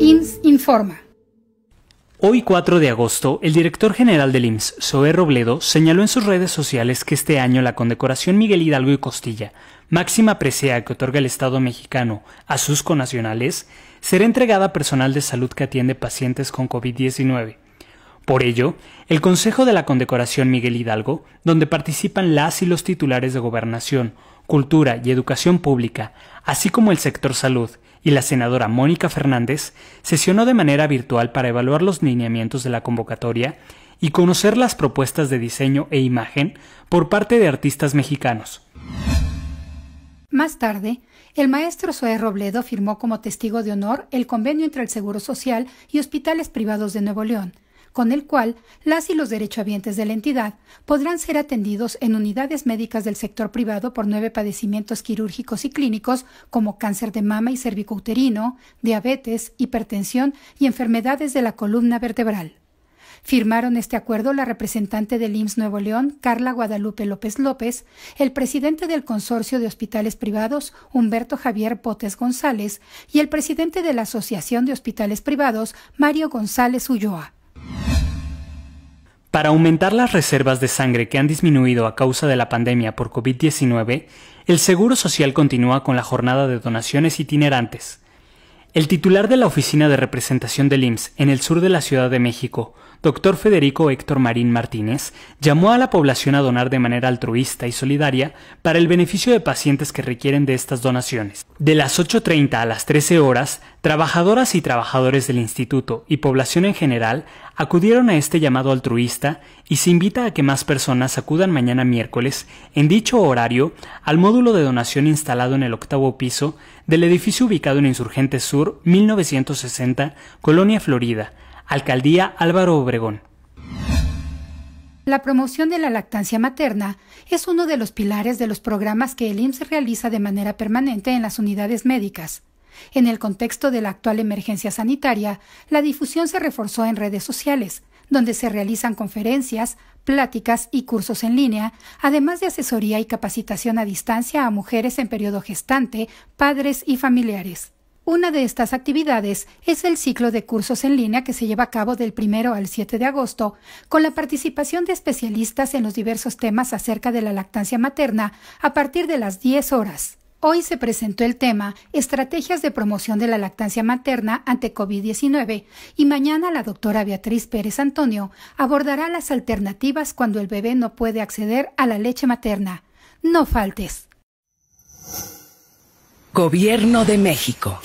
IMSS informa. Hoy 4 de agosto, el director general del IMSS, Zoé Robledo, señaló en sus redes sociales que este año la condecoración Miguel Hidalgo y Costilla, máxima presea que otorga el Estado mexicano a sus conacionales, será entregada a personal de salud que atiende pacientes con COVID-19. Por ello, el Consejo de la Condecoración Miguel Hidalgo, donde participan las y los titulares de gobernación, Cultura y Educación Pública, así como el sector salud y la senadora Mónica Fernández, sesionó de manera virtual para evaluar los lineamientos de la convocatoria y conocer las propuestas de diseño e imagen por parte de artistas mexicanos. Más tarde, el maestro Zoé Robledo firmó como testigo de honor el convenio entre el Seguro Social y hospitales privados de Nuevo León, con el cual las y los derechohabientes de la entidad podrán ser atendidos en unidades médicas del sector privado por nueve padecimientos quirúrgicos y clínicos como cáncer de mama y cervicouterino, diabetes, hipertensión y enfermedades de la columna vertebral. Firmaron este acuerdo la representante del IMSS Nuevo León, Carla Guadalupe López López, el presidente del Consorcio de Hospitales Privados, Humberto Javier Potes González, y el presidente de la Asociación de Hospitales Privados, Mario González Ulloa. Para aumentar las reservas de sangre que han disminuido a causa de la pandemia por COVID-19, el Seguro Social continúa con la jornada de donaciones itinerantes. El titular de la Oficina de Representación del IMSS en el sur de la Ciudad de México, doctor Federico Héctor Marín Martínez, llamó a la población a donar de manera altruista y solidaria para el beneficio de pacientes que requieren de estas donaciones. De las 8.30 a las 13 horas, trabajadoras y trabajadores del instituto y población en general acudieron a este llamado altruista y se invita a que más personas acudan mañana miércoles, en dicho horario, al módulo de donación instalado en el octavo piso del edificio ubicado en Insurgente Sur 1960, Colonia Florida, Alcaldía Álvaro Obregón. La promoción de la lactancia materna es uno de los pilares de los programas que el IMSS realiza de manera permanente en las unidades médicas. En el contexto de la actual emergencia sanitaria, la difusión se reforzó en redes sociales, donde se realizan conferencias, pláticas y cursos en línea, además de asesoría y capacitación a distancia a mujeres en periodo gestante, padres y familiares. Una de estas actividades es el ciclo de cursos en línea que se lleva a cabo del 1 al 7 de agosto, con la participación de especialistas en los diversos temas acerca de la lactancia materna a partir de las 10 horas. Hoy se presentó el tema Estrategias de promoción de la lactancia materna ante COVID-19 y mañana la doctora Beatriz Pérez Antonio abordará las alternativas cuando el bebé no puede acceder a la leche materna. No faltes. Gobierno de México.